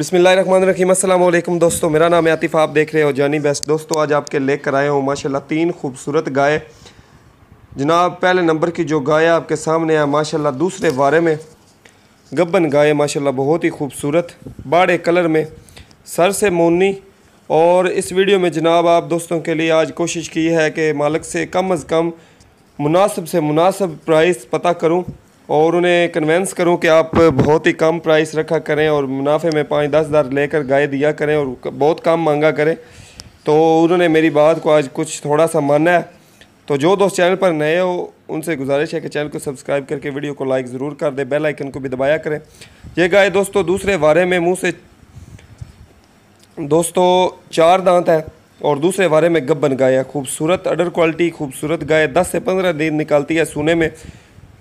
असल दोस्तों मेरा नाम आतिफ़ आप देख रहे हो जानी बेस्ट दोस्तों आज आपके लेकर आए हूँ माशाल्लाह तीन खूबसूरत गाय जनाब पहले नंबर की जो गाय आपके सामने है माशाल्लाह दूसरे बारे में गब्बन गाय माशाल्लाह बहुत ही खूबसूरत बाड़े कलर में सर से मोनी और इस वीडियो में जनाब आप दोस्तों के लिए आज कोशिश की है कि मालक से कम अज़ कम मुनासब से मुनासब प्राइस पता करूँ और उन्हें कन्वेंस करूं कि आप बहुत ही कम प्राइस रखा करें और मुनाफे में पाँच दस हज़ार लेकर गाय दिया करें और बहुत कम मांगा करें तो उन्होंने मेरी बात को आज कुछ थोड़ा सा माना है तो जो दोस्त चैनल पर नए हो उनसे गुजारिश है कि चैनल को सब्सक्राइब करके वीडियो को लाइक ज़रूर कर दें बेल आइकन को भी दबाया करें यह गाय दोस्तों दूसरे वारे में मुँह से दोस्तों चार दांत है और दूसरे वारे में गब्बन गाय है खूबसूरत अडर क्वालिटी खूबसूरत गाय दस से पंद्रह दिन निकालती है सोने में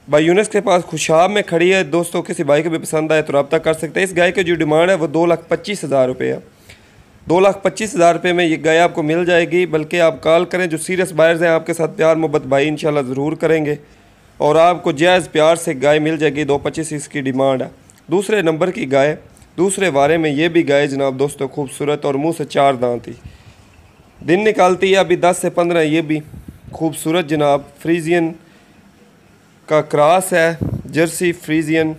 भाई यूनस के पास खुशाब में खड़ी है दोस्तों किसी भाई को भी पसंद आए तो रबता कर सकते हैं इस गाय की जो डिमांड है वो दो लाख पच्चीस हज़ार रुपये है दो लाख पच्चीस हज़ार रुपये में ये गाय आपको मिल जाएगी बल्कि आप कॉल करें जो सीरियस बायर्स हैं आपके साथ प्यार मोहब्बत भाई इन ज़रूर करेंगे और आपको जायज़ प्यार से गाय मिल जाएगी दो पच्चीस इसकी डिमांड है दूसरे नंबर की गाय दूसरे बारे में ये भी गाय जनाब दोस्तों खूबसूरत और मुँह से चार दांत दिन निकालती है अभी दस से पंद्रह ये भी खूबसूरत जनाब फ्रीजियन का क्रास है जर्सी फ्रीजियन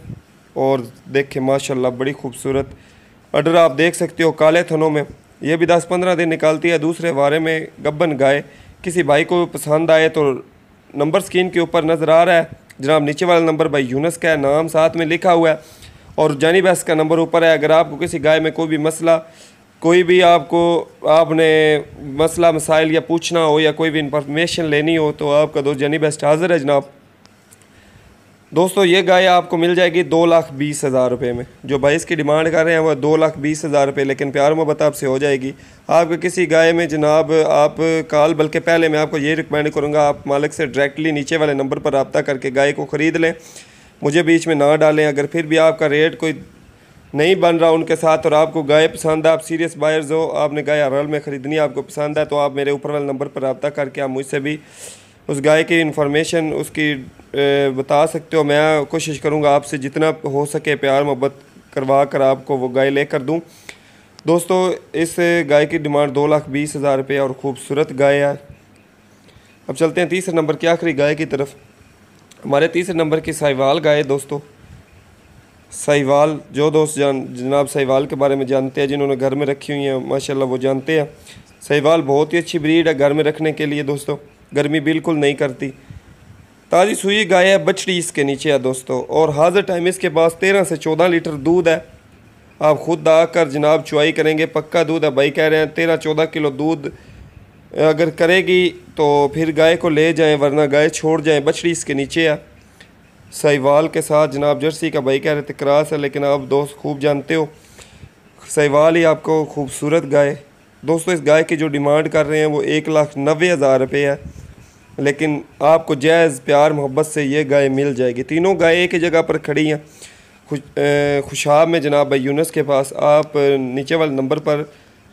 और देखें माशाल्लाह बड़ी खूबसूरत अडर आप देख सकते हो काले थनों में ये भी दस पंद्रह दिन निकालती है दूसरे वारे में गब्बन गाय किसी भाई को पसंद आए तो नंबर स्क्रीन के ऊपर नज़र आ रहा है जनाब नीचे वाला नंबर भाई यूनस का है नाम साथ में लिखा हुआ है और जानी बहस का नंबर ऊपर है अगर आपको किसी गाय में कोई भी मसला कोई भी आपको आपने मसला मसाइल या पूछना हो या कोई भी इंफॉर्मेशन लेनी हो तो आपका दोस्त जानी बेस्ट हाज़िर है जनाब दोस्तों ये गाय आपको मिल जाएगी दो लाख बीस हज़ार रुपये में जो भाई इसकी डिमांड कर रहे हैं वह दो लाख बीस हज़ार रुपये लेकिन प्यार मोहब्बत आपसे हो जाएगी आपके किसी गाय में जनाब आप कॉल बल्कि पहले मैं आपको ये रिकमेंड करूँगा आप मालिक से डायरेक्टली नीचे वाले नंबर पर रबता करके गाय को ख़रीद लें मुझे बीच में ना डालें अगर फिर भी आपका रेट कोई नहीं बन रहा उनके साथ और आपको गाय पसंद है आप सीरियस बायर्स हो आपने गाय हराल में ख़रीदनी आपको पसंद है तो आप मेरे ऊपर वाले नंबर पर रबता करके आप मुझसे भी उस गाय की इन्फॉर्मेशन उसकी बता सकते हो मैं कोशिश करूँगा आपसे जितना हो सके प्यार मोहब्बत करवा कर आपको वो गाय ले कर दूँ दोस्तों इस गाय की डिमांड दो लाख बीस हज़ार रुपये और ख़ूबसूरत गाय है अब चलते हैं तीसरे नंबर की आखिरी गाय की तरफ हमारे तीसरे नंबर की साहिवाल गाय दोस्तों साहिवाल जो दोस्त जान जनाब साहिवाल के बारे में जानते हैं जिन्होंने घर में रखी हुई हैं माशाल्लाह वो जानते हैं साहिवाल बहुत ही अच्छी ब्रीड है घर में रखने के लिए दोस्तों गर्मी बिल्कुल नहीं करती ताज़ी सुई गाय है बछड़ी इसके नीचे है दोस्तों और हाजिर टाइम इसके पास तेरह से चौदह लीटर दूध है आप खुद आकर जनाब चुआई करेंगे पक्का दूध है भाई कह रहे हैं तेरह चौदह किलो दूध अगर करेगी तो फिर गाय को ले जाएं वरना गाय छोड़ जाएं बछड़ी इसके नीचे है सहीवाल के साथ जनाब जर्सी का भाई कह रहे थे क्रास है लेकिन आप दोस्त खूब जानते हो सहीवाल ही आपको खूबसूरत गाय दोस्तों इस गाय की जो डिमांड कर रहे हैं वो एक लाख नब्बे हज़ार रुपये है लेकिन आपको जायज़ प्यार मोहब्बत से ये गाय मिल जाएगी तीनों गाय एक ही जगह पर खड़ी हैं खुश खुशहाब में जनाब भाई यूनस के पास आप नीचे वाले नंबर पर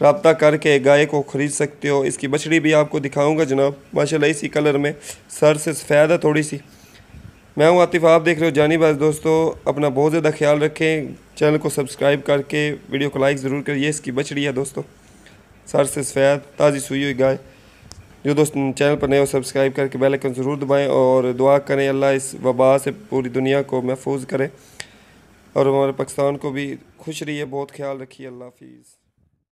रबता करके गाय को ख़रीद सकते हो इसकी बछड़ी भी आपको दिखाऊंगा जनाब माशाल्लाह इसी कलर में सर से सफ़ेद है थोड़ी सी मैं हूँ आतिफ आप देख रहे हो जानी बस दोस्तों अपना बहुत ज़्यादा ख्याल रखें चैनल को सब्सक्राइब करके वीडियो को लाइक ज़रूर करिए इसकी बछड़ी है दोस्तों सर से सफ़ेद ताज़ी सुई हुई गाय जो दोस्त चैनल पर नए हो सब्सक्राइब करके बेल आइकन ज़रूर दबाएं और दुआ करें अल्लाह इस वबा से पूरी दुनिया को महफूज करें और हमारे पाकिस्तान को भी खुश रहिए बहुत ख्याल रखिए अल्लाह हाफिज़